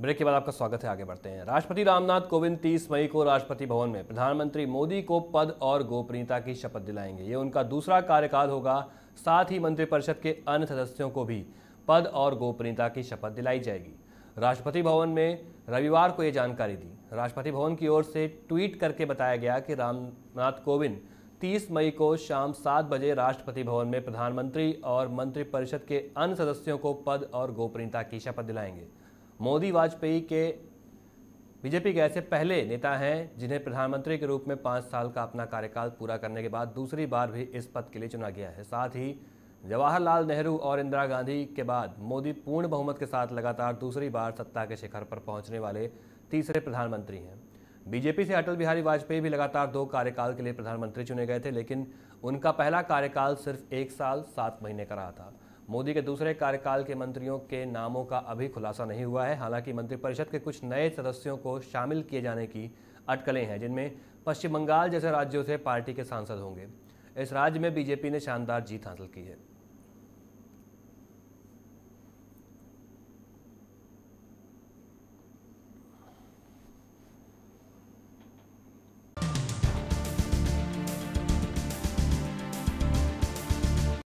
break के बाद आपका स्वागत है आगे बढ़ते हैं राष्ट्रपति रामनाथ कोविंद 30 मई को राष्ट्रपति भवन में प्रधानमंत्री मोदी को पद और गोपनीयता की शपथ दिलाएंगे ये उनका दूसरा कार्यकाल होगा साथ ही मंत्रिपरिषद के अन्य सदस्यों को भी पद और गोपनीयता की शपथ दिलाई जाएगी राष्ट्रपति भवन में रविवार को ये जानकारी दी राष्ट्रपति भवन की ओर से ट्वीट करके बताया गया कि रामनाथ कोविंद 30 मई को शाम सात बजे राष्ट्रपति भवन में प्रधानमंत्री और मंत्रिपरिषद के अन्य सदस्यों को पद और गोपनीयता की शपथ दिलाएंगे मोदी वाजपेयी के बीजेपी के ऐसे पहले नेता हैं जिन्हें प्रधानमंत्री के रूप में पाँच साल का अपना कार्यकाल पूरा करने के बाद दूसरी बार भी इस पद के लिए चुना गया है साथ ही जवाहरलाल नेहरू और इंदिरा गांधी के बाद मोदी पूर्ण बहुमत के साथ लगातार दूसरी बार सत्ता के शिखर पर पहुंचने वाले तीसरे प्रधानमंत्री हैं बीजेपी से अटल बिहारी वाजपेयी भी लगातार दो कार्यकाल के लिए प्रधानमंत्री चुने गए थे लेकिन उनका पहला कार्यकाल सिर्फ एक साल सात महीने का रहा था मोदी के दूसरे कार्यकाल के मंत्रियों के नामों का अभी खुलासा नहीं हुआ है हालांकि मंत्रिपरिषद के कुछ नए सदस्यों को शामिल किए जाने की अटकलें हैं जिनमें पश्चिम बंगाल जैसे राज्यों से पार्टी के सांसद होंगे इस राज्य में बीजेपी ने शानदार जीत हासिल की है